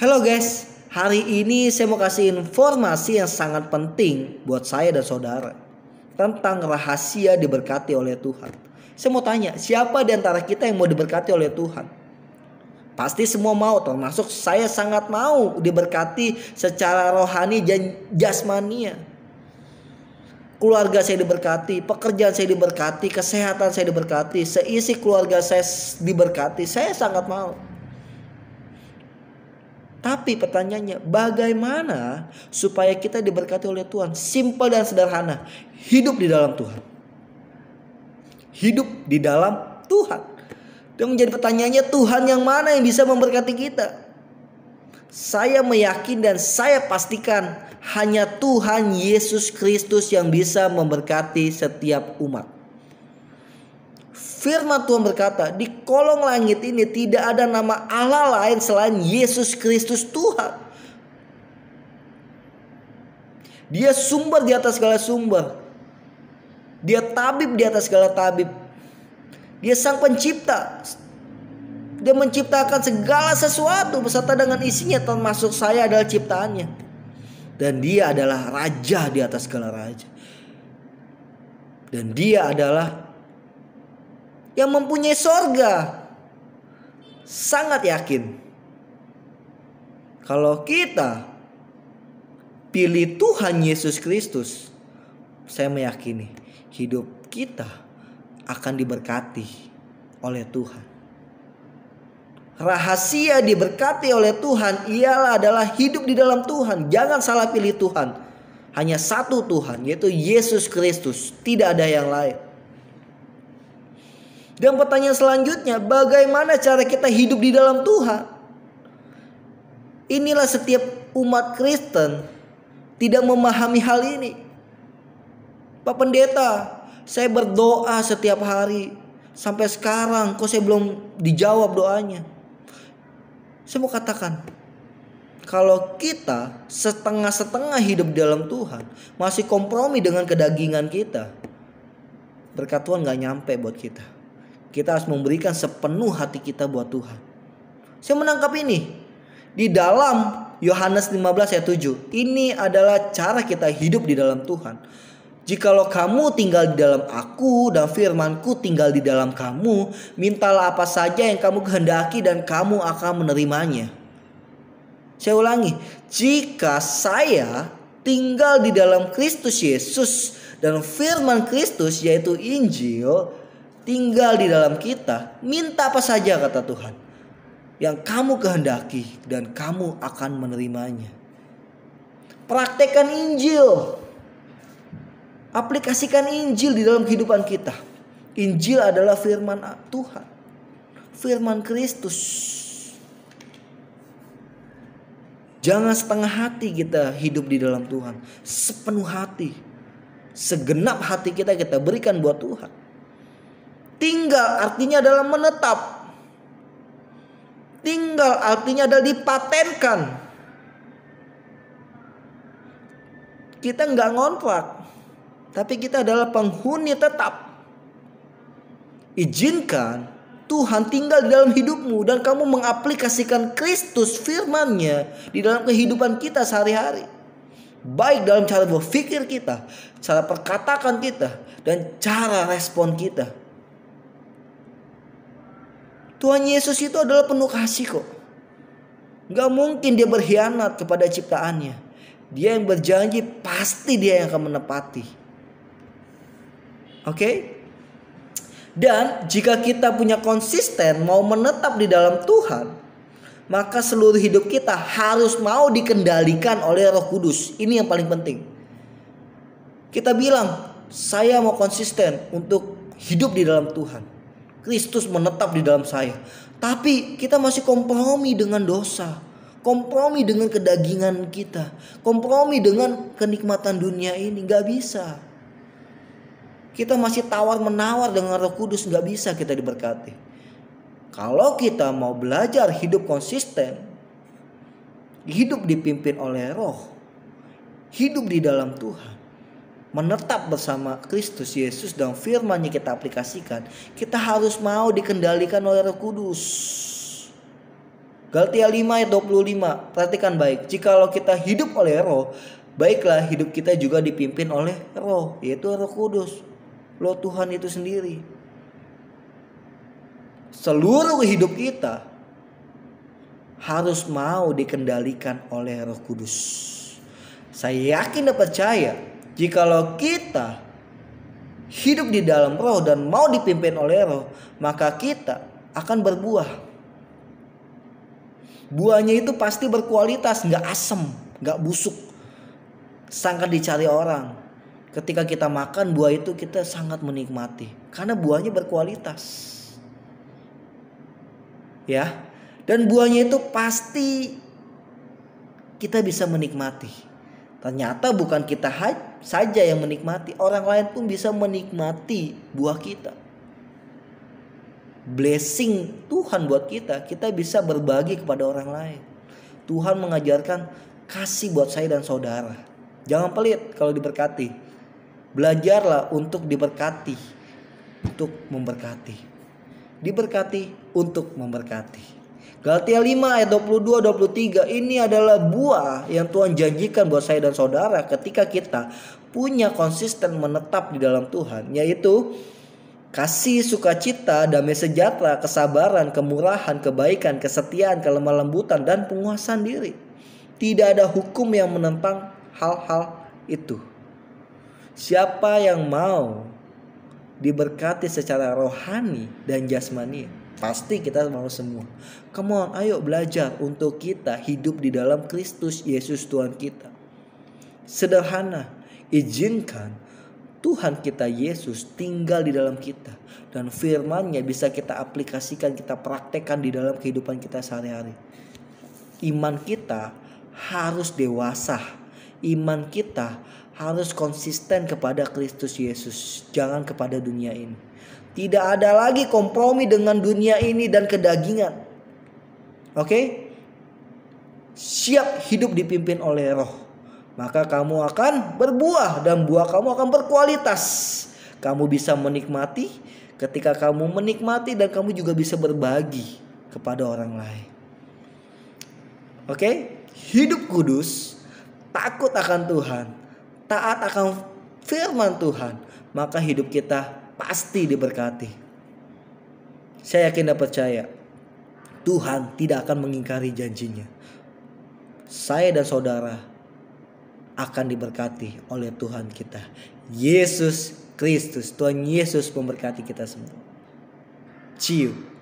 Halo guys, hari ini saya mau kasih informasi yang sangat penting buat saya dan saudara tentang rahasia diberkati oleh Tuhan. Saya mau tanya, siapa di antara kita yang mau diberkati oleh Tuhan? Pasti semua mau, termasuk saya sangat mau diberkati secara rohani dan jasmania. Keluarga saya diberkati, pekerjaan saya diberkati, kesehatan saya diberkati, seisi keluarga saya diberkati. Saya sangat mau. Tapi pertanyaannya, bagaimana supaya kita diberkati oleh Tuhan? Simpel dan sederhana, hidup di dalam Tuhan. Hidup di dalam Tuhan. Dan menjadi pertanyaannya, Tuhan yang mana yang bisa memberkati kita? saya meyakin dan saya pastikan hanya Tuhan Yesus Kristus yang bisa memberkati setiap umat. Firman Tuhan berkata, di kolong langit ini tidak ada nama Allah lain selain Yesus Kristus Tuhan. Dia sumber di atas segala sumber. Dia tabib di atas segala tabib. Dia sang pencipta. Dia menciptakan segala sesuatu beserta dengan isinya termasuk saya adalah ciptaannya. Dan dia adalah raja di atas segala raja. Dan dia adalah yang mempunyai sorga. Sangat yakin. Kalau kita pilih Tuhan Yesus Kristus, saya meyakini hidup kita akan diberkati oleh Tuhan. Rahasia diberkati oleh Tuhan ialah adalah hidup di dalam Tuhan. Jangan salah pilih Tuhan. Hanya satu Tuhan yaitu Yesus Kristus. Tidak ada yang lain. Dan pertanyaan selanjutnya, bagaimana cara kita hidup di dalam Tuhan? Inilah setiap umat Kristen tidak memahami hal ini. Pak Pendeta, saya berdoa setiap hari. Sampai sekarang kok saya belum dijawab doanya. Saya mau katakan, kalau kita setengah-setengah hidup di dalam Tuhan, masih kompromi dengan kedagingan kita, berkat Tuhan gak nyampe buat kita. Kita harus memberikan sepenuh hati kita buat Tuhan. Saya menangkap ini di dalam Yohanes 15 ayat 7. Ini adalah cara kita hidup di dalam Tuhan. Jikalau kamu tinggal di dalam aku dan firmanku tinggal di dalam kamu, mintalah apa saja yang kamu kehendaki dan kamu akan menerimanya. Saya ulangi, jika saya tinggal di dalam Kristus Yesus dan firman Kristus yaitu Injil, tinggal di dalam kita, minta apa saja kata Tuhan yang kamu kehendaki dan kamu akan menerimanya. Praktekan Injil. Aplikasikan Injil di dalam kehidupan kita. Injil adalah firman Tuhan. Firman Kristus. Jangan setengah hati kita hidup di dalam Tuhan. Sepenuh hati. Segenap hati kita kita berikan buat Tuhan. Tinggal artinya adalah menetap. Tinggal artinya adalah dipatenkan. Kita nggak ngontrak, tapi kita adalah penghuni tetap. Izinkan Tuhan tinggal di dalam hidupmu dan kamu mengaplikasikan Kristus firman-Nya di dalam kehidupan kita sehari-hari baik dalam cara berpikir kita, cara perkatakan kita, dan cara respon kita. Tuhan Yesus itu adalah penuh kasih kok. Gak mungkin dia berkhianat kepada ciptaannya. Dia yang berjanji pasti dia yang akan menepati. Oke? Okay? Dan jika kita punya konsisten mau menetap di dalam Tuhan, maka seluruh hidup kita harus mau dikendalikan oleh Roh Kudus. Ini yang paling penting. Kita bilang, "Saya mau konsisten untuk hidup di dalam Tuhan." Kristus menetap di dalam saya. Tapi kita masih kompromi dengan dosa, kompromi dengan kedagingan kita, kompromi dengan kenikmatan dunia ini. Gak bisa. Kita masih tawar menawar dengan Roh Kudus, gak bisa kita diberkati. Kalau kita mau belajar hidup konsisten, hidup dipimpin oleh Roh, hidup di dalam Tuhan, menetap bersama Kristus Yesus dan firman yang kita aplikasikan, kita harus mau dikendalikan oleh Roh Kudus. Galatia 5 ayat 25, perhatikan baik. Jikalau kita hidup oleh Roh, baiklah hidup kita juga dipimpin oleh Roh, yaitu Roh Kudus. Lo Tuhan itu sendiri. Seluruh hidup kita harus mau dikendalikan oleh Roh Kudus. Saya yakin dan percaya Jikalau kita hidup di dalam roh dan mau dipimpin oleh roh, maka kita akan berbuah. Buahnya itu pasti berkualitas, nggak asem, nggak busuk. Sangat dicari orang. Ketika kita makan buah itu kita sangat menikmati karena buahnya berkualitas. Ya. Dan buahnya itu pasti kita bisa menikmati. Ternyata bukan kita saja yang menikmati, orang lain pun bisa menikmati buah kita. Blessing Tuhan buat kita, kita bisa berbagi kepada orang lain. Tuhan mengajarkan kasih buat saya dan saudara. Jangan pelit kalau diberkati. Belajarlah untuk diberkati, untuk memberkati. Diberkati untuk memberkati. Galatia 5 ayat 22 23 ini adalah buah yang Tuhan janjikan buat saya dan saudara ketika kita punya konsisten menetap di dalam Tuhan yaitu kasih, sukacita, damai sejahtera, kesabaran, kemurahan, kebaikan, kesetiaan, kelemah lembutan dan penguasaan diri. Tidak ada hukum yang menentang hal-hal itu. Siapa yang mau diberkati secara rohani dan jasmani Pasti kita mau semua. Come on, ayo belajar untuk kita hidup di dalam Kristus Yesus Tuhan kita. Sederhana, izinkan Tuhan kita Yesus tinggal di dalam kita dan firman-Nya bisa kita aplikasikan, kita praktekkan di dalam kehidupan kita sehari-hari. Iman kita harus dewasa. Iman kita harus konsisten kepada Kristus Yesus, jangan kepada dunia ini. Tidak ada lagi kompromi dengan dunia ini dan kedagingan. Oke? Siap hidup dipimpin oleh roh. Maka kamu akan berbuah dan buah kamu akan berkualitas. Kamu bisa menikmati ketika kamu menikmati dan kamu juga bisa berbagi kepada orang lain. Oke? Hidup kudus, takut akan Tuhan, taat akan firman Tuhan, maka hidup kita pasti diberkati. Saya yakin dan percaya Tuhan tidak akan mengingkari janjinya. Saya dan saudara akan diberkati oleh Tuhan kita. Yesus Kristus, Tuhan Yesus memberkati kita semua. See you.